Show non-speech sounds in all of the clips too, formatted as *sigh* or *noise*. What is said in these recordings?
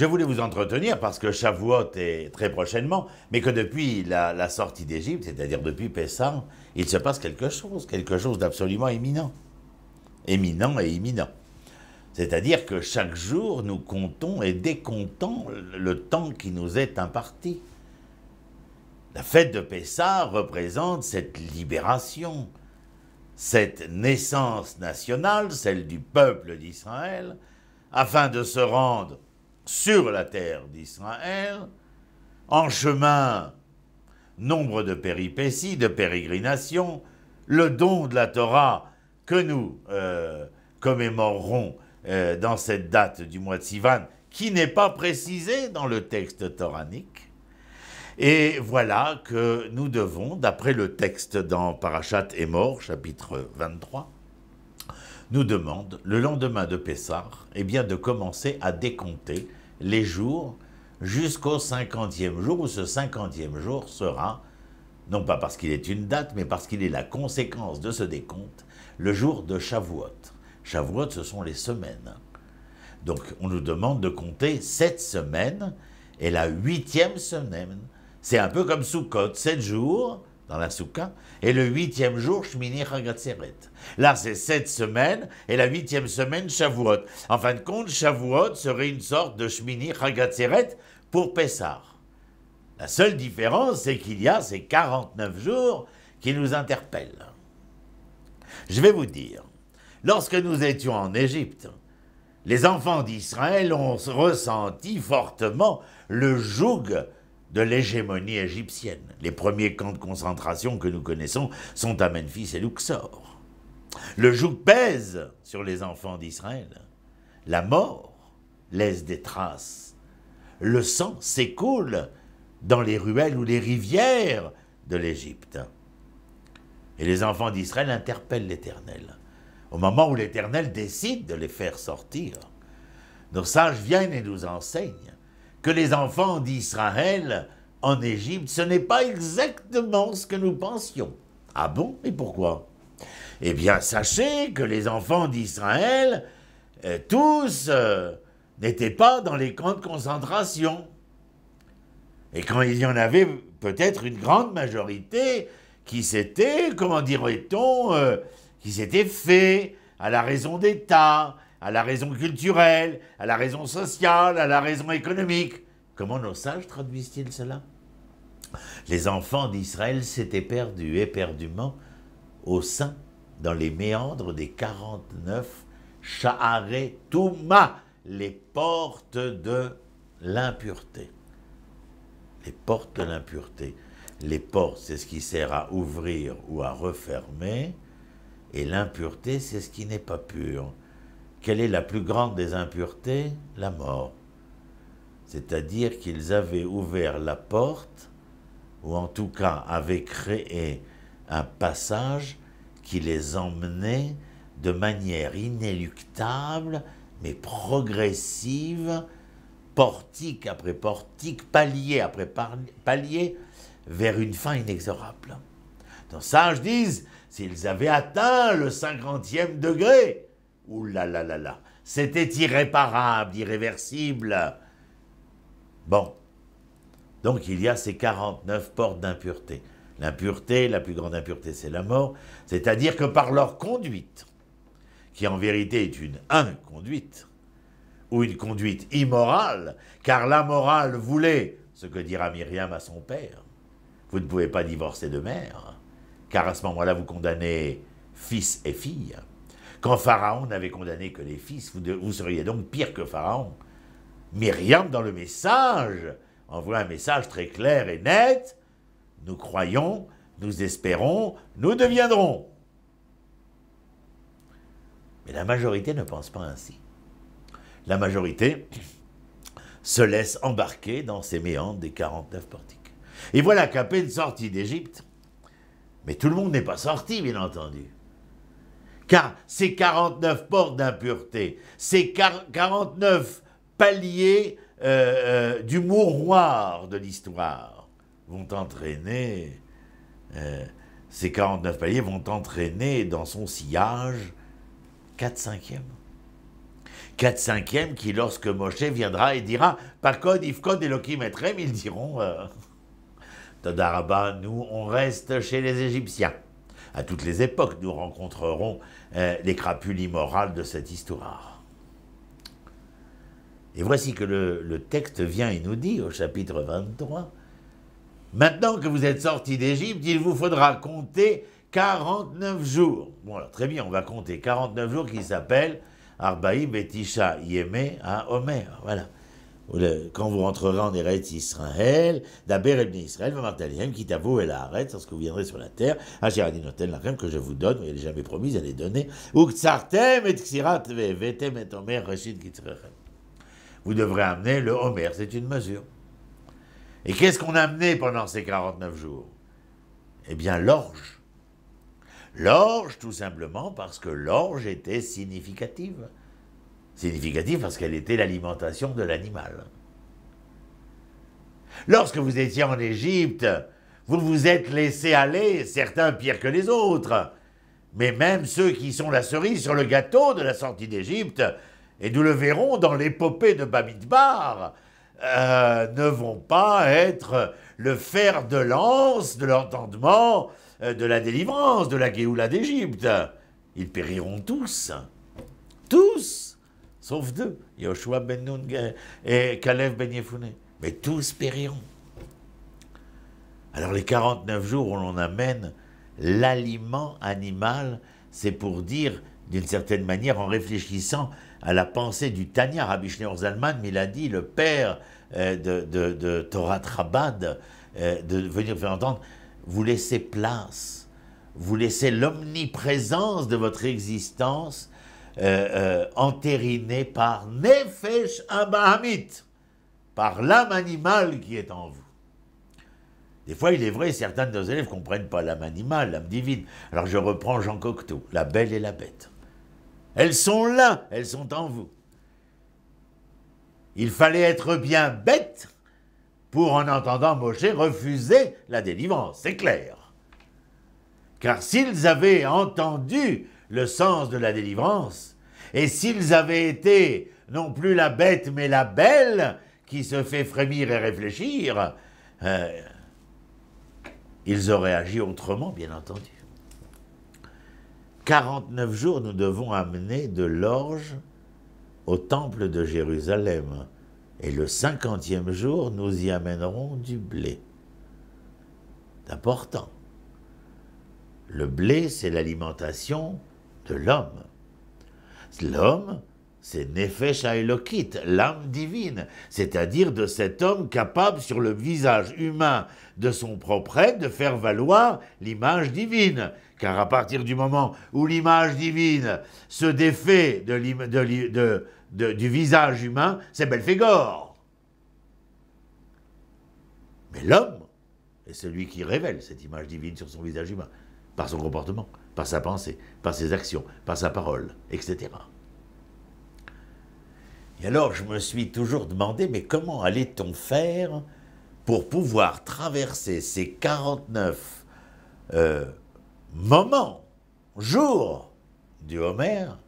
je voulais vous entretenir parce que Shavuot est très prochainement, mais que depuis la, sortie d'Égypte, c'est-à-dire depuis Pessah, il se passe quelque chose, quelque chose d'absolument éminent. Éminent et imminent. C'est-à-dire que chaque jour, nous comptons et décomptons le temps qui nous est imparti. La fête de Pessah représente cette libération, cette naissance nationale, celle du peuple d'Israël, afin de se rendre sur la terre d'Israël, en chemin, nombre de péripéties, de pérégrinations, le don de la Torah que nous commémorons euh, commémorerons euh, dans cette date du mois de Sivan, qui n'est pas précisé dans le texte toranique. Et voilà que nous devons, d'après le texte dans Parashat et Mort, chapitre 23, nous demande, le lendemain de Pessar, eh bien de commencer à décompter les jours jusqu'au 50e jour, où ce 50e jour sera, non pas parce qu'il est une date, mais parce qu'il est la conséquence de ce décompte, le jour de Shavuot. Shavuot, ce sont les semaines. Donc on nous demande de compter sept semaines, et la huitième semaine, c'est un peu comme sous code sept jours, dans la soukha, et le huitième jour, Shmini Chagatseret. Là, c'est sept semaines, et la huitième semaine, Shavuot. En fin de compte, Shavuot serait une sorte de Shmini Chagatseret pour Pessah. La seule différence, c'est qu'il y a ces 49 jours qui nous interpellent. Je vais vous dire, lorsque nous étions en Égypte, les enfants d'Israël ont ressenti fortement le joug de l'hégémonie égyptienne. Les premiers camps de concentration que nous connaissons sont à Memphis et Luxor. Le joug pèse sur les enfants d'Israël. La mort laisse des traces. Le sang s'écoule dans les ruelles ou les rivières de l'Égypte. Et les enfants d'Israël interpellent l'Éternel, au moment où l'Éternel décide de les faire sortir. Nos sages viennent et nous enseignent que les enfants d'Israël en Égypte, ce n'est pas exactement ce que nous pensions. Ah bon Et pourquoi Eh bien, sachez que les enfants d'Israël, euh, tous, euh, n'étaient pas dans les camps de concentration. Et quand il y en avait peut-être une grande majorité qui s'était, comment dirait-on, euh, qui s'était fait à la raison d'État, à la raison culturelle, à la raison sociale, à la raison économique. Comment nos sages traduisent-ils cela Les enfants d'Israël s'étaient perdus éperdument au sein, dans les méandres des 49 Sha'are Touma, les portes de l'impureté. Les portes de l'impureté. Les portes, c'est ce qui sert à ouvrir ou à refermer, et l'impureté, c'est ce qui n'est pas pur. Quelle est la plus grande des impuretés La mort. C'est-à-dire qu'ils avaient ouvert la porte, ou en tout cas avaient créé un passage qui les emmenait de manière inéluctable, mais progressive, portique après portique, palier après palier, vers une fin inexorable. Dans je disent, s'ils avaient atteint le cinquantième degré, Ouh là là là là. C'était irréparable, irréversible. Bon. Donc il y a ces 49 portes d'impureté. L'impureté, la plus grande impureté, c'est la mort. C'est-à-dire que par leur conduite, qui en vérité est une inconduite, ou une conduite immorale, car la morale voulait ce que dira Myriam à son père. Vous ne pouvez pas divorcer de mère, car à ce moment-là, vous condamnez fils et fille. Quand Pharaon n'avait condamné que les fils, vous, seriez donc pire que Pharaon. Myriam, dans le message, envoie un message très clair et net. Nous croyons, nous espérons, nous deviendrons. Mais la majorité ne pense pas ainsi. La majorité *clears throat* se laisse embarquer dans ces méandres des 49 portiques. Et voilà qu'à peine sorti d'Égypte, mais tout le monde n'est pas sorti, bien entendu. Car ces 49 portes d'impureté, ces 49 paliers euh, euh, du mouroir de l'histoire vont entraîner, euh, ces 49 paliers vont entraîner dans son sillage 4 cinquièmes. 4 cinquièmes qui, lorsque Moshe viendra et dira « Pakod, Ifkod, et ils diront Tadaraba, nous, on reste chez les Égyptiens » à toutes les époques, nous rencontrerons euh, les crapules immorales de cette histoire. Et voici que le, texte vient et nous dit, au chapitre 23, « Maintenant que vous êtes sortis d'Égypte, il vous faudra compter 49 jours. » Bon, très bien, on va compter 49 jours qui s'appellent « Arbaï Tisha Yémé à Omer ». Voilà quand vous rentrerez en Eretz Israël, d'Aber ibn Israël, quitte à vous et la arrête, lorsque vous viendrez sur la terre, à la même que je vous donne, vous n'est jamais promise, elle est donnée, ou Tsartem et Tsirat, Vetem et Omer, Vous devrez amener le Homer, c'est une mesure. Et qu'est-ce qu'on a amené pendant ces 49 jours Eh bien, l'orge. L'orge, tout simplement, parce que l'orge était significative. Significatif parce qu'elle était l'alimentation de l'animal. Lorsque vous étiez en Égypte, vous vous êtes laissé aller, certains pire que les autres. Mais même ceux qui sont la cerise sur le gâteau de la sortie d'Égypte, et nous le verrons dans l'épopée de Bamidbar, euh, ne vont pas être le fer de lance de l'entendement, euh, de la délivrance, de la Géoula d'Égypte. Ils périront tous. Tous sauf deux, Yoshua ben Nun et Caleb ben Yefouné. Mais tous périront. Alors les 49 jours où l'on amène l'aliment animal, c'est pour dire, d'une certaine manière, en réfléchissant à la pensée du Tanya, Rabbi Schneur Zalman, mais il a dit, le père euh, de, de, de Torah Trabad, euh, de venir faire entendre, vous laissez place, vous laissez l'omniprésence de votre existence euh, euh, entériné par Nefesh Abahamit, par l'âme animale qui est en vous. Des fois, il est vrai, certains de nos élèves ne comprennent pas l'âme animale, l'âme divine. Alors je reprends Jean Cocteau, la belle et la bête. Elles sont là, elles sont en vous. Il fallait être bien bête pour, en entendant Moshe, refuser la délivrance, c'est clair. Car s'ils avaient entendu le sens de la délivrance, et s'ils avaient été non plus la bête mais la belle qui se fait frémir et réfléchir, euh, ils auraient agi autrement, bien entendu. 49 jours, nous devons amener de l'orge au temple de Jérusalem. Et le e jour, nous y amènerons du blé. D'important. Le blé, c'est l'alimentation de l'homme. L'homme, c'est Nefesh l'âme divine, c'est-à-dire de cet homme capable sur le visage humain de son propre être de faire valoir l'image divine. Car à partir du moment où l'image divine se défait du visage humain, c'est Belphégor. Mais l'homme est celui qui révèle cette image divine sur son visage humain, par son comportement par sa pensée, par ses actions, par sa parole, etc. Et alors je me suis toujours demandé, mais comment allait-on faire pour pouvoir traverser ces 49 euh, moments, jours du Homère,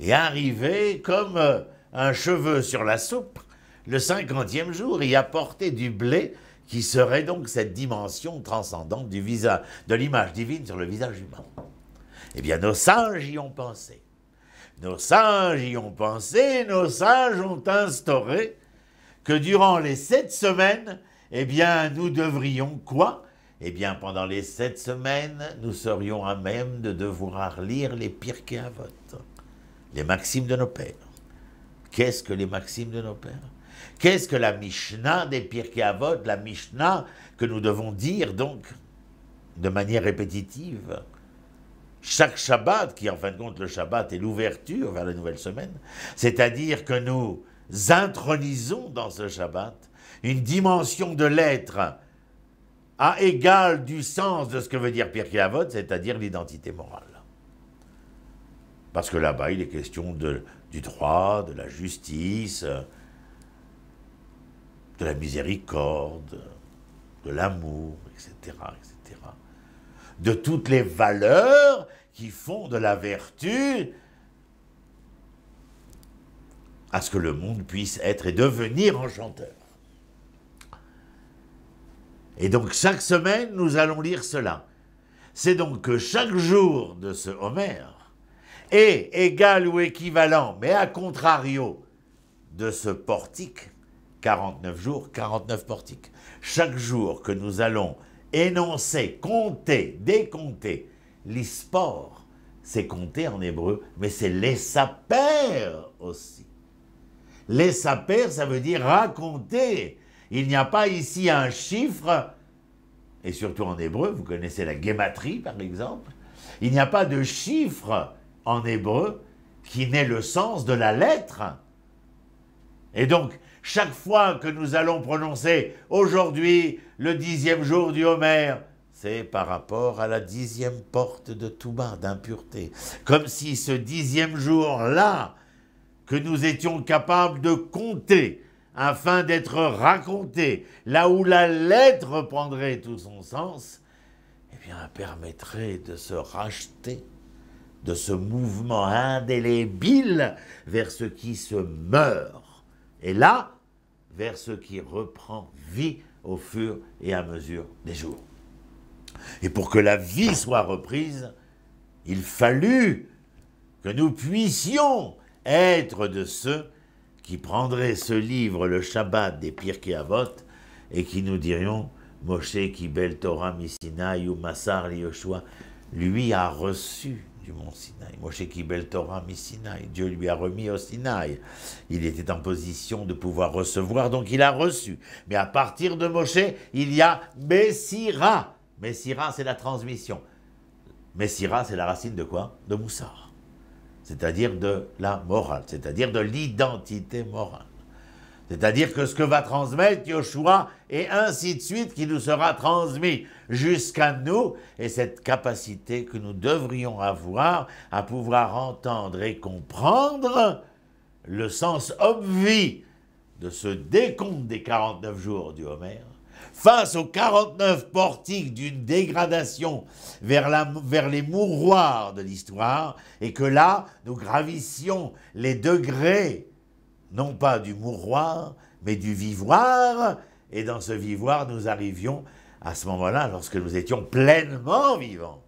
et arriver comme euh, un cheveu sur la soupe le cinquantième jour et apporter du blé qui serait donc cette dimension transcendante du visage, de l'image divine sur le visage humain. Eh bien, nos sages y ont pensé. Nos sages y ont pensé, nos sages ont instauré que durant les sept semaines, eh bien, nous devrions quoi Eh bien, pendant les sept semaines, nous serions à même de devoir lire les à votre, les maximes de nos pères. Qu'est-ce que les maximes de nos pères Qu'est-ce que la Mishnah des Pirkei Avot, la Mishnah que nous devons dire donc de manière répétitive chaque Shabbat, qui en fin de compte le Shabbat est l'ouverture vers la nouvelle semaine, c'est-à-dire que nous intronisons dans ce Shabbat une dimension de l'être à égal du sens de ce que veut dire Pirkei Avot, c'est-à-dire l'identité morale. Parce que là-bas, il est question du droit, de la justice, de la miséricorde, de l'amour, etc., etc. De toutes les valeurs qui font de la vertu à ce que le monde puisse être et devenir enchanteur. Et donc chaque semaine, nous allons lire cela. C'est donc que chaque jour de ce Homère est égal ou équivalent, mais à contrario, de ce portique 49 jours, 49 portiques. Chaque jour que nous allons énoncer, compter, décompter, l'ispor, c'est compter en hébreu, mais c'est les aussi. Les ça veut dire raconter. Il n'y a pas ici un chiffre, et surtout en hébreu, vous connaissez la guématrie par exemple, il n'y a pas de chiffre en hébreu qui n'ait le sens de la lettre. Et donc, chaque fois que nous allons prononcer aujourd'hui le dixième jour du homère », c'est par rapport à la dixième porte de bas d'impureté. Comme si ce dixième jour-là, que nous étions capables de compter afin d'être raconté, là où la lettre prendrait tout son sens, eh bien, permettrait de se racheter de ce mouvement indélébile vers ce qui se meurt. Et là, vers ce qui reprend vie au fur et à mesure des jours. Et pour que la vie soit reprise, il fallut que nous puissions être de ceux qui prendraient ce livre le Shabbat des Pirkei Avot et qui nous dirions Moshe Bel Torah Misinaï ou Massar Yoshua, lui a reçu du mont Sinaï. Moshe Kibel Torah mi Sinaï. Dieu lui a remis au Sinaï. Il était en position de pouvoir recevoir, donc il a reçu. Mais à partir de Moshe, il y a Messira. Messira, c'est la transmission. Messira, c'est la racine de quoi De Moussar. C'est-à-dire de la morale, c'est-à-dire de l'identité morale. C'est-à-dire que ce que va transmettre Yoshua et ainsi de suite qui nous sera transmis jusqu'à nous et cette capacité que nous devrions avoir à pouvoir entendre et comprendre le sens obvi de ce décompte des 49 jours du Homère face aux 49 portiques d'une dégradation vers, vers, les mouroirs de l'histoire, et que là, nous gravissions les degrés non pas du mouroir, mais du vivoir. et dans ce vivoir, nous arrivions à ce moment-là, lorsque nous étions pleinement vivants,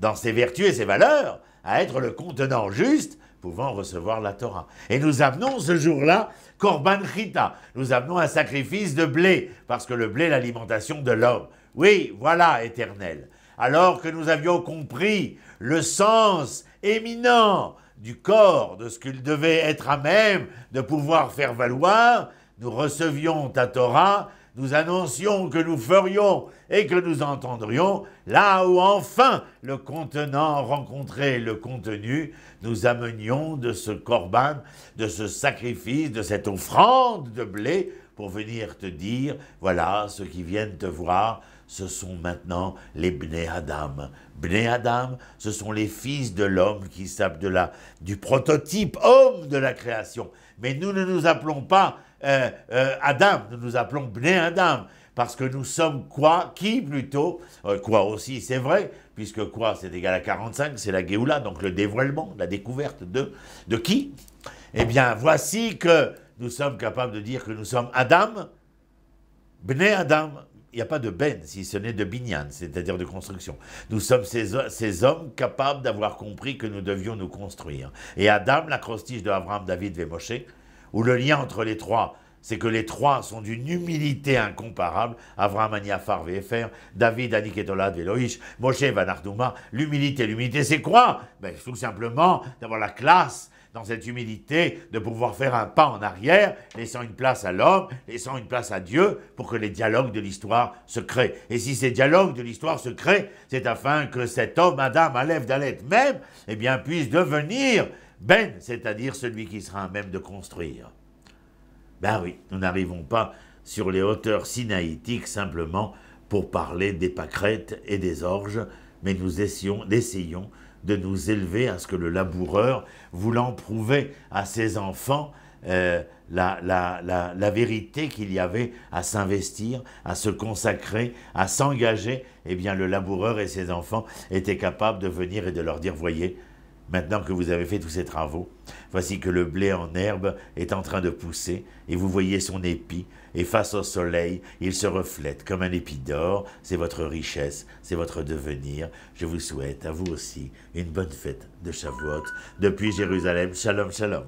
dans ses vertus et ses valeurs, à être le contenant juste pouvant recevoir la Torah. Et nous amenons ce jour-là Korban Chita, nous amenons un sacrifice de blé, parce que le blé est l'alimentation de l'homme. Oui, voilà, éternel. Alors que nous avions compris le sens éminent du corps, de ce qu'il devait être à même de pouvoir faire valoir, nous recevions ta Torah, nous annoncions que nous ferions et que nous entendrions, là où enfin le contenant rencontrait le contenu, nous amenions de ce corban, de ce sacrifice, de cette offrande de blé, pour venir te dire, voilà ceux qui viennent te voir, ce sont maintenant les Bnei Adam. Bnei Adam, ce sont les fils de l'homme qui s'appellent la, du prototype homme de la création. Mais nous ne nous appelons pas euh, euh, Adam, nous nous appelons Bnei Adam. Parce que nous sommes quoi Qui plutôt euh, Quoi aussi, c'est vrai, puisque quoi C'est égal à 45, c'est la Géoula, donc le dévoilement, la découverte de, de qui Eh bien, voici que nous sommes capables de dire que nous sommes Adam, Bnei Adam, il n'y a pas de Ben, si ce n'est de Binyan, c'est-à-dire de construction. Nous sommes ces, hommes capables d'avoir compris que nous devions nous construire. Et Adam, l'acrostiche de Abraham, David et où le lien entre les trois, c'est que les trois sont d'une humilité incomparable. Abraham, Aniafar, Vefer, David, Aniketolad, Veloïch, Moshe, Vanarduma. L'humilité, l'humilité, c'est quoi ben, Tout simplement d'avoir la classe dans cette humilité de pouvoir faire un pas en arrière, laissant une place à l'homme, laissant une place à Dieu, pour que les dialogues de l'histoire se créent. Et si ces dialogues de l'histoire se créent, c'est afin que cet homme, Adam, Aleph, Dalet même, eh bien, puisse devenir Ben, c'est-à-dire celui qui sera à même de construire. Ben oui, nous n'arrivons pas sur les hauteurs sinaïtiques simplement pour parler des pâquerettes et des orges, mais nous essayons de nous élever à ce que le laboureur, voulant prouver à ses enfants euh, la, la, vérité qu'il y avait à s'investir, à se consacrer, à s'engager, eh bien le laboureur et ses enfants étaient capables de venir et de leur dire, voyez, Maintenant que vous avez fait tous ces travaux, voici que le blé en herbe est en train de pousser, et vous voyez son épi, et face au soleil, il se reflète comme un épi d'or. C'est votre richesse, c'est votre devenir. Je vous souhaite, à vous aussi, une bonne fête de Shavuot. Depuis Jérusalem, shalom, shalom.